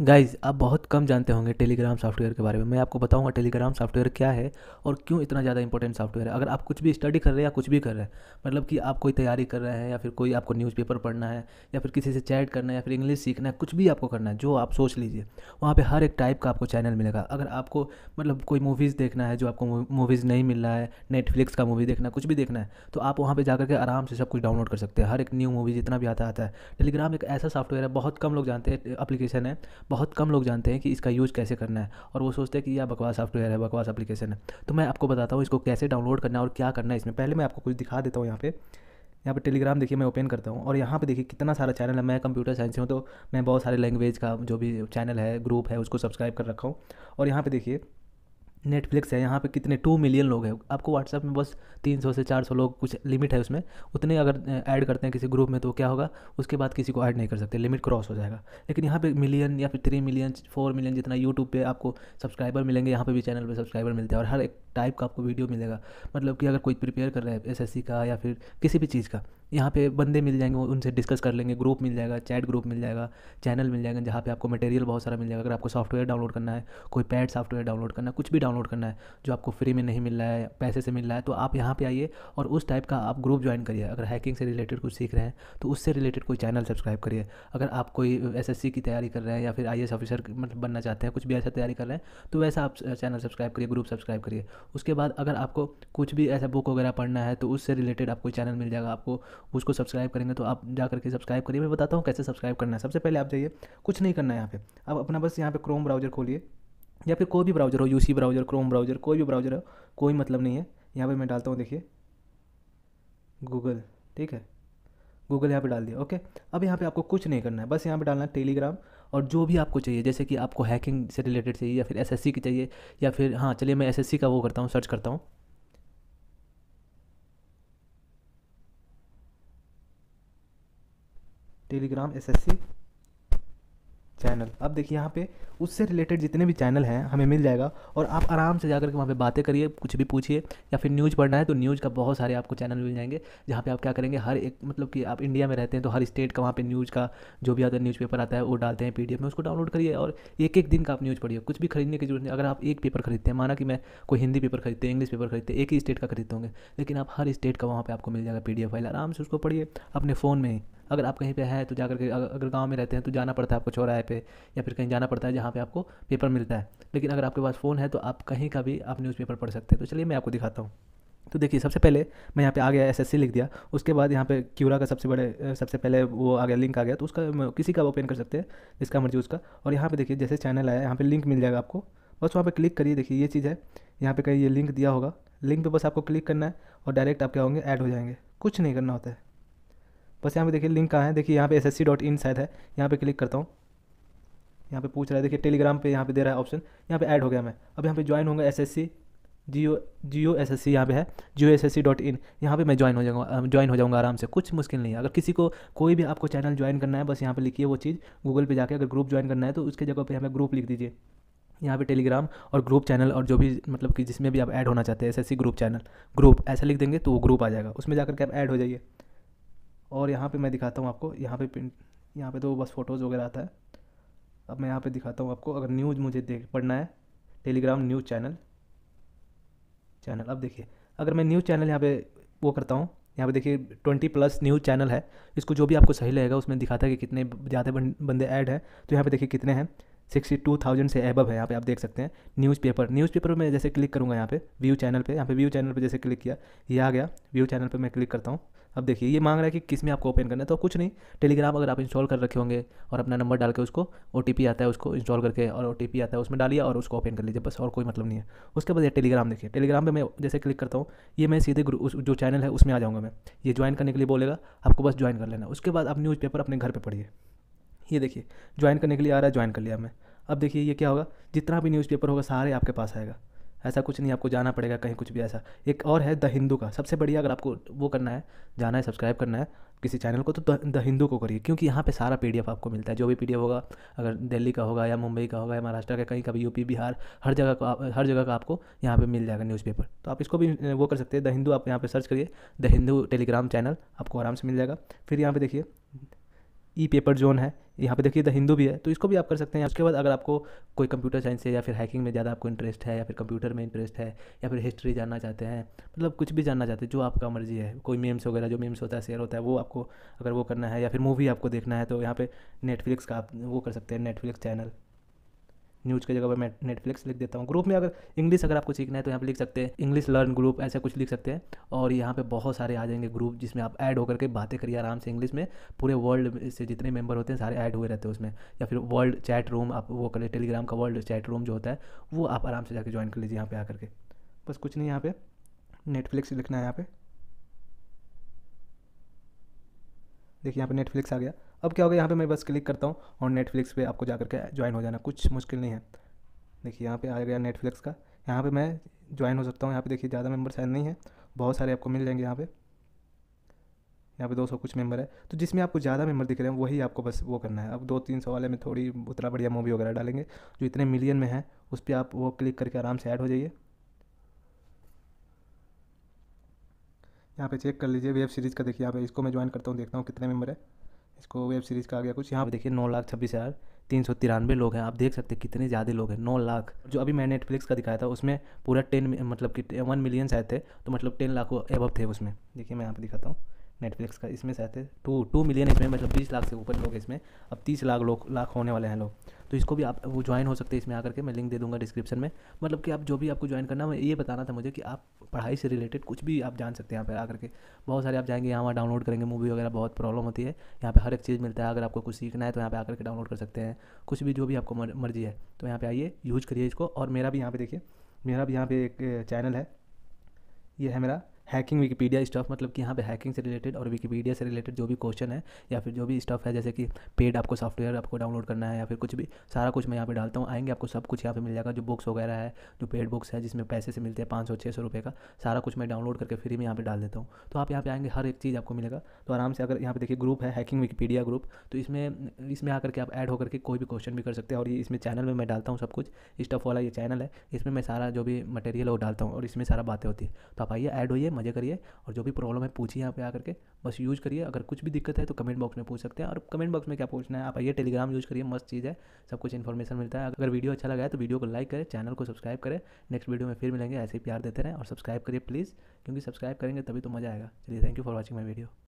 guys आप बहुत कम जानते होंगे टेलीग्राम सॉफ्टवेयर के बारे में मैं आपको बताऊंगा टेलीग्राम सॉफ्टवेयर क्या है और क्यों इतना ज़्यादा इंपॉर्टेंट सॉफ्टवेयर है अगर आप कुछ भी स्टडी कर रहे हैं या कुछ भी कर रहे हैं मतलब कि आप कोई तैयारी कर रहे हैं या फिर कोई आपको न्यूज़पेपर पढ़ना है या फिर किसी से चैट करना है या फिर इंग्लिश सीखना है कुछ भी आपको करना है जो आप सोच लीजिए वहाँ पर हर एक टाइप का आपको चैनल मिलेगा अगर आपको मतलब कोई मूवीज़ देखना है जो आपको मूवीज़ नहीं मिल रहा है नेटफ्लिक्स का मूवी देखना है कुछ भी देखना है तो आप वहाँ पर जाकर के आराम से सब कुछ डाउनलोड कर सकते हैं हर एक न्यू मूवी जितना भी आता आता है टेलीग्राम एक ऐसा सॉफ्टवेयर है बहुत कम लोग जानते हैं एप्लीकेशन है बहुत कम लोग जानते हैं कि इसका यूज़ कैसे करना है और वो सोचते हैं कि यह बकवास सॉफ्टवेयर है बकवास एप्लीकेशन है तो मैं आपको बताता हूँ इसको कैसे डाउनलोड करना है और क्या करना है इसमें पहले मैं आपको कुछ दिखा देता हूँ यहाँ पर यहाँ पर टेलीग्राम देखिए मैं ओपन करता हूँ और यहाँ पे देखिए कितना सारा चैनल है मैं कंप्यूटर साइंस हूँ तो मैं बहुत सारे लैंग्वेज का जो भी चैनल है ग्रुप है उसको सब्सक्राइब कर रखा हूँ और यहाँ पे देखिए नेटफ्लिक्स है यहाँ पे कितने टू मिलियन लोग हैं आपको व्हाट्सअप में बस तीन सौ से चार सौ लोग कुछ लिमिट है उसमें उतने अगर ऐड करते हैं किसी ग्रुप में तो क्या होगा उसके बाद किसी को ऐड नहीं कर सकते लिमिट क्रॉस हो जाएगा लेकिन यहाँ पे मिलियन या फिर थ्री मिलियन फोर मिलियन जितना यूट्यूब पे आपको सब्सक्राइबर मिलेंगे यहाँ पर भी चैनल पर सब्सक्राइबर मिलते हैं और हर एक टाइप का आपको वीडियो मिलेगा मतलब कि अगर कोई प्रिपेयर कर रहा है एस का या फिर किसी भी चीज़ का यहाँ पे बंदे मिल जाएंगे उनसे डिस्कस कर लेंगे ग्रुप मिल जाएगा चैट ग्रुप मिल जाएगा चैनल मिल जाएगा जहाँ पे आपको मटेरियल बहुत सारा मिल जाएगा अगर आपको सॉफ्टवेयर डाउनलोड करना है कोई पैड सॉफ्टवेयर डाउनलोड करना है कुछ भी डाउनलोड करना है जो आपको फ्री में नहीं मिल रहा है पैसे से मिल रहा है तो आप यहाँ पे आइए और उस टाइप का आप ग्रुप ज्वाइन करिए अगर हैकिंग से रिलेटेड कुछ सीख रहे हैं तो उससे रिलेटेड कोई चैनल सब्सक्राइब करिए अगर आप कोई एस की तैयारी कर रहे हैं या फिर आई ऑफिसर मतलब बनना चाहते हैं कुछ भी ऐसा तैयारी कर रहे हैं तो वैसा आप चैनल सब्सक्राइब करिए ग्रुप सब्सक्राइब करिए उसके बाद अगर आपको कुछ भी ऐसा बुक वगैरह पढ़ना है तो उससे रिलेटेड आपको चैनल मिल जाएगा आपको उसको सब्सक्राइब करेंगे तो आप जा करके सब्सक्राइब करिए मैं बताता हूँ कैसे सब्सक्राइब करना है सबसे पहले आप जाइए कुछ नहीं करना है यहाँ पे आप अपना बस यहाँ पे क्रोम ब्राउजर खोलिए या फिर कोई भी ब्राउज़र हो यूसी ब्राउज़र क्रोम ब्राउज़र कोई भी ब्राउज़र हो कोई मतलब नहीं है यहाँ पे मैं डालता हूँ देखिए गूगल ठीक है गूगल यहाँ पे डाल दिया ओके अब यहाँ पे आपको कुछ नहीं करना है बस यहाँ पे डालना है टेलीग्राम और जो भी आपको चाहिए जैसे कि आपको हैकिंग से रिलेटेड चाहिए या फिर एसएससी की चाहिए या फिर हाँ चलिए मैं एसएससी का वो करता हूँ सर्च करता हूँ टेलीग्राम एसएससी चैनल अब देखिए यहाँ पे उससे रिलेटेड जितने भी चैनल हैं हमें मिल जाएगा और आप आराम से जाकर के वहाँ पे बातें करिए कुछ भी पूछिए या फिर न्यूज़ पढ़ना है तो न्यूज़ का बहुत सारे आपको चैनल मिल जाएंगे जहाँ पे आप क्या करेंगे हर एक मतलब कि आप इंडिया में रहते हैं तो हर स्टेट का वहाँ पर न्यूज़ का जो भी अदर न्यूज़ पेपर आता है वो डालते हैं पी में उसको डाउनलोड करिए और एक एक दिन का आप न्यूज़ पढ़िए कुछ भी खरीदने की जरूरत नहीं अगर आप एक पेपर खरीदते हैं माना कि मैं कोई हिंदी पेपर खरीदते हैं इंग्लिश पेपर खरीदते हैं एक ही स्टेट का खरीदते होंगे लेकिन आप हर स्टेट का वहाँ पर आपको मिल जाएगा पी फाइल आराम से उसको पढ़िए अपने फ़ोन में ही अगर आप कहीं पे है तो जाकर के अगर गाँव में रहते हैं तो जाना पड़ता है आपको चौराहे पे या फिर कहीं जाना पड़ता है जहाँ पे आपको पेपर मिलता है लेकिन अगर आपके पास फ़ोन है तो आप कहीं का भी आप न्यूज़पेपर पढ़ सकते हैं तो चलिए मैं आपको दिखाता हूँ तो देखिए सबसे पहले मैं यहाँ पे आ गया एसएससी लिख दिया उसके बाद यहाँ पे क्यूरा का सबसे बड़े सबसे पहले वो आ गया लिंक आ गया तो उसका किसी का ओपन कर सकते हैं जिसका मर्जी उसका और यहाँ पे देखिए जैसे चैनल आया यहाँ पे लिंक मिल जाएगा आपको बस वहाँ पे क्लिक करिए देखिए ये चीज़ है यहाँ पर कहीं ये लिंक दिया होगा लिंक पर बस आपको क्लिक करना है और डायरेक्ट आपके होंगे ऐड हो जाएंगे कुछ नहीं करना होता है बस यहाँ पे देखिए लिंक कहाँ है देखिए यहाँ पे S S C dot in शायद है यहाँ पे क्लिक करता हूँ यहाँ पे पूछ रहा है देखिए टेलीग्राम पे यहाँ पे दे रहा है ऑप्शन यहाँ पे ऐड हो गया मैं अब यहाँ पे ज्वाइन होगा एस एस सी जियो जियो एस एस सी यहाँ पे है जियो S S C dot in यहाँ पर मैं ज्वाइन हो जाऊँगा ज्वाइन हो जाऊँगा आराम से कुछ मुश्किल नहीं है अगर किसी को कोई भी आपको चैनल ज्वाइन करना है बस यहाँ पर लिखिए वो चीज़ गूगल पर जाकर अगर ग्रुप ज्वाइन करना है तो उसके जगह पर हमें ग्रुप लिख दीजिए यहाँ पे टेलीग्राम और ग्रुप चैनल और जो भी मतलब कि जिसमें भी आप ऐड होना चाहते हैं एस ग्रुप चैनल ग्रुप ऐसा लिख देंगे तो वो ग्रुप आ जाएगा उसमें जाकर के आप ऐड हो जाइए और यहाँ पे मैं दिखाता हूँ आपको यहाँ पे प्रिंट यहाँ पे तो बस फ़ोटोज़ वगैरह आता है अब मैं यहाँ पे दिखाता हूँ आपको अगर न्यूज़ मुझे देख पढ़ना है टेलीग्राम न्यूज़ चैनल चैनल अब देखिए अगर मैं न्यूज़ चैनल यहाँ पे वो करता हूँ यहाँ पे देखिए ट्वेंटी प्लस न्यूज़ चैनल है इसको जो भी आपको सही लगेगा उसमें दिखाता है कि कितने ज़्यादा बंदे ऐड हैं तो यहाँ पर देखिए कितने हैं सिक्सटी टू थाउजेंड से एबव है यहाँ पे आप देख सकते हैं न्यूज़पेपर न्यूज़पेपर में जैसे क्लिक करूँगा यहाँ पे व्यू चैनल पे यहाँ पे व्यू चैनल पे जैसे क्लिक किया ये आ गया व्यू चैनल पे मैं क्लिक करता हूँ अब देखिए ये मांग रहा है कि किस में आपको ओपन करना है तो कुछ नहीं टेलीग्राम अगर आप इंस्टॉल कर रखे होंगे और अपना नंबर डाल के उसको ओ आता है उसको इंस्टॉल करके और ओ आता है उसमें डालिए और उसको ओपन कर लीजिए बस और कोई मतलब नहीं है उसके बाद ये टेलीग्राम देखिए टेलीग्राम पर मैं जैसे क्लिक करता हूँ ये मैं सीधे उस जो चैनल है उसमें आ जाऊँगा मैं ये ज्वाइन करने के लिए बोलेगा आपको बस ज्वाइन कर लेना उसके बाद आप न्यूज़पेपर अपने घर पर पढ़िए ये देखिए ज्वाइन करने के लिए आ रहा है ज्वाइन कर लिया मैं अब देखिए ये क्या होगा जितना भी न्यूज़पेपर होगा सारे आपके पास आएगा ऐसा कुछ नहीं आपको जाना पड़ेगा कहीं कुछ भी ऐसा एक और है द हिंदू का सबसे बढ़िया अगर आपको वो करना है जाना है सब्सक्राइब करना है किसी चैनल को तो द हिंदू को करिए क्योंकि यहाँ पे सारा पी आपको मिलता है जो भी पी होगा अगर दिल्ली का होगा या मुंबई का होगा या महाराष्ट्र का कहीं का भी यूपी बिहार हर जगह का हर जगह का आपको यहाँ पे मिल जाएगा न्यूज़पेपर तो आप इसको भी वो कर सकते हैं द हिंदू आप यहाँ पर सर्च करिए द हिंदू टेलीग्राम चैनल आपको आराम से मिल जाएगा फिर यहाँ पर देखिए ई पेपर जोन है यहाँ पे देखिए द हिंदू भी है तो इसको भी आप कर सकते हैं उसके बाद अगर आपको कोई कंप्यूटर साइंस से या फिर हैकिंग में ज़्यादा आपको इंटरेस्ट है या फिर कंप्यूटर में इंटरेस्ट है या फिर हिस्ट्री जानना चाहते हैं मतलब कुछ भी जानना चाहते हैं जो आपका मर्जी है कोई मेम्स वगैरह जो मेम्स होता है शेयर होता है वो आपको अगर वो करना है या फिर मूवी आपको देखना है तो यहाँ पर नेटफ्लिक्स का आप वो कर सकते हैं नेटफ्लिक्स चैनल न्यूज़ की जगह पर मैं नेटफ्लिक्स लिख देता हूँ ग्रुप में अगर इंग्लिश अगर आपको सीखना है तो यहाँ पर लिख सकते हैं इंग्लिश लर्न ग्रुप ऐसा कुछ लिख सकते हैं और यहाँ पर बहुत सारे आ जाएंगे ग्रुप जिसमें आप ऐड होकर के बातें करिए आराम से इंग्लिश में पूरे वर्ल्ड से जितने मेंबर होते हैं सारे ऐड हुए रहते हैं उसमें या फिर वर्ल्ड चैट रूम आप वो करें टेलीग्राम का वर्ल्ड चैट रूम जो होता है वो आप आराम से जाकर ज्वाइन कर लीजिए यहाँ पर आकर के बस कुछ नहीं यहाँ पर नेटफ्लिक्स लिखना है यहाँ पर देखिए यहाँ पर नेटफ्लिक्स आ गया अब क्या हो गया यहाँ पे मैं बस क्लिक करता हूँ और नेटफ्लिक्स पे आपको जा के ज्वाइन हो जाना कुछ मुश्किल नहीं है देखिए यहाँ पे आ गया नेटफ्लिक्स का यहाँ पे मैं ज्वाइन हो सकता हूँ यहाँ पे देखिए ज़्यादा मेंबर शायद नहीं है बहुत सारे आपको मिल जाएंगे यहाँ पे यहाँ पे दो सौ कुछ मेम्बर है तो जिसमें आपको ज़्यादा मेम्बर दिख रहे हैं वही आपको बस वो करना है अब दो तीन सौ वाले में थोड़ी उतना बढ़िया मूवी वगैरह डालेंगे जो इतने मिलियन में है उस पर आप वो क्लिक करके आराम से ऐड हो जाइए यहाँ पे चेक कर लीजिए वेब सीरीज़ का देखिए यहाँ पे इसको मैं ज्वाइन करता हूँ देखता हूँ कितने मेंबर है इसको वेब सीरीज़ का आ गया कुछ यहाँ पर देखिए नौ लाख छब्बीस हज़ार तीन सौ तिरानवे लोग हैं आप देख सकते हैं कितने ज़्यादा लोग हैं नौ लाख जो अभी मैंने नेटफ्लिक्स का दिखाया था उसमें पूरा टेन मतलब कि वन मिलियन आए थे तो मतलब टेन लाख एबव थे उसमें देखिए मैं यहाँ पर दिखाता हूँ नेटफ्लिक्स का इसमें से आते टू टू मिलियन इसमें मतलब बीस लाख से ऊपर लोग इसमें अब तीस लाख लोग लाख होने वाले हैं लोग तो इसको भी आप वो ज्वाइन हो सकते हैं इसमें आकर के मैं लिंक दे दूँगा डिस्क्रिप्शन में मतलब कि आप जो भी आपको ज्वाइन करना है ये बताना था मुझे कि आप पढ़ाई से रिलेटेड कुछ भी आप जान सकते हैं यहाँ पर आकर के बहुत सारे आप जाएंगे यहाँ वहाँ डाउनलोड करेंगे मूवी वगैरह बहुत प्रॉब्लम होती है यहाँ पर हर एक चीज़ मिलता है अगर आपको कुछ सीखना है तो यहाँ पर आकर के डाउनलोड कर सकते हैं कुछ भी जो भी आपको मर्जी है तो यहाँ पर आइए यूज़ करिए इसको और मेरा भी यहाँ पर देखिए मेरा भी यहाँ पर एक चैनल है ये है मेरा हैकिंग विकीपीडिया स्टफ मतलब कि यहाँ पे हैकिंग से रिलेटेड और विकीपीडिया से रिलेटेड जो भी क्वेश्चन है या फिर जो भी स्टफ है जैसे कि पेड आपको सॉफ्टवेयर आपको डाउनलोड करना है या फिर कुछ भी सारा कुछ मैं यहाँ पे डालता हूँ आएंगे आपको सब कुछ यहाँ पे मिल जाएगा जो बुक्स वगैरह है जो पेड बुक्स है जिसमें पैसे से मिलते हैं पाँच सौ छः सौ रुपये का सारा कुछ मैं डाउनलोड करके फ्री में यहाँ पर डाल देता हूँ तो आप यहाँ पे आएंगे हर एक चीज़ आपको मिलेगा तो आराम से अगर यहाँ पे देखिए ग्रुप है हैकिंग विकीपीडिया ग्रुप तो इसमें इसमें आकर के आप ऐड होकर के कोई भी क्वेश्चन भी कर सकते हैं और इसमें चैनल में मैं डालता हूँ सब कुछ स्टफ वाला ये चैनल है इसमें मैं सारा जो भी मटेरियल वो डालता हूँ और इसमें सारा बातें होती है तो आप आइए ऐड होइए मज़े करिए और जो भी प्रॉब्लम है पूछिए यहाँ पे आकर के बस यूज़ करिए अगर कुछ भी दिक्कत है तो कमेंट बॉक्स में पूछ सकते हैं और कमेंट बॉक्स में क्या पूछना है आप आइए टेलीग्राम यूज़ करिए मस्त चीज़ है सब कुछ इन्फॉर्मेशन मिलता है अगर वीडियो अच्छा लगा है तो वीडियो को लाइक करें चैनल को सब्सक्राइब करें नेक्स्ट वीडियो में फिर मिलेंगे ऐसे ही प्यार देते रहें और सब्सक्राइब करिए प्लीज़ क्योंकि सब्सक्राइब करेंगे तभी तो मज़ा आएगा चलिए thank you for watching my video